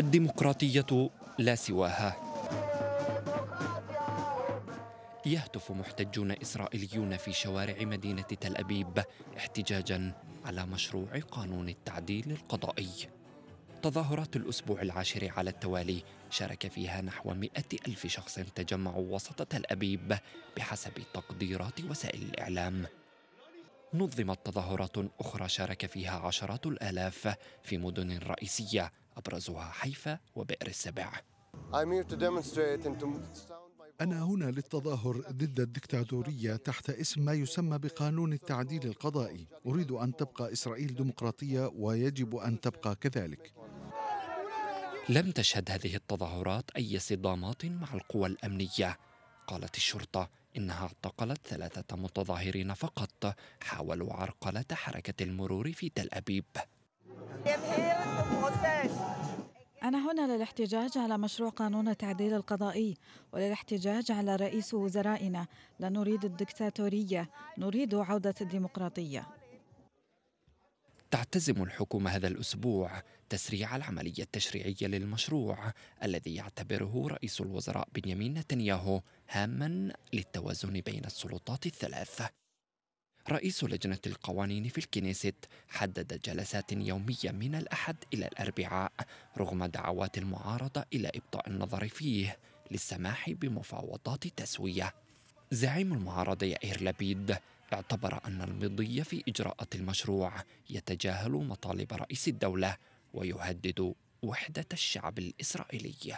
الديمقراطية لا سواها يهتف محتجون إسرائيليون في شوارع مدينة تل أبيب احتجاجا على مشروع قانون التعديل القضائي تظاهرات الأسبوع العاشر على التوالي شارك فيها نحو مئة ألف شخص تجمعوا وسط تل أبيب بحسب تقديرات وسائل الإعلام نظمت تظاهرات أخرى شارك فيها عشرات الآلاف في مدن رئيسية أبرزها حيفا وبئر السبع أنا هنا للتظاهر ضد الدكتاتورية تحت اسم ما يسمى بقانون التعديل القضائي أريد أن تبقى إسرائيل ديمقراطية ويجب أن تبقى كذلك لم تشهد هذه التظاهرات أي صدامات مع القوى الأمنية قالت الشرطة إنها اعتقلت ثلاثة متظاهرين فقط حاولوا عرقلة حركة المرور في تل أبيب أنا هنا للاحتجاج على مشروع قانون التعديل القضائي وللاحتجاج على رئيس وزرائنا لا نريد الدكتاتورية نريد عودة الديمقراطية تعتزم الحكومة هذا الأسبوع تسريع العملية التشريعية للمشروع الذي يعتبره رئيس الوزراء بنيامين نتنياهو هاما للتوازن بين السلطات الثلاث رئيس لجنة القوانين في الكنيست حدد جلسات يومية من الأحد إلى الأربعاء رغم دعوات المعارضة إلى إبطاء النظر فيه للسماح بمفاوضات تسوية زعيم المعارضة يائير لبيد اعتبر أن المضي في إجراءات المشروع يتجاهل مطالب رئيس الدولة ويهدد وحدة الشعب الإسرائيلي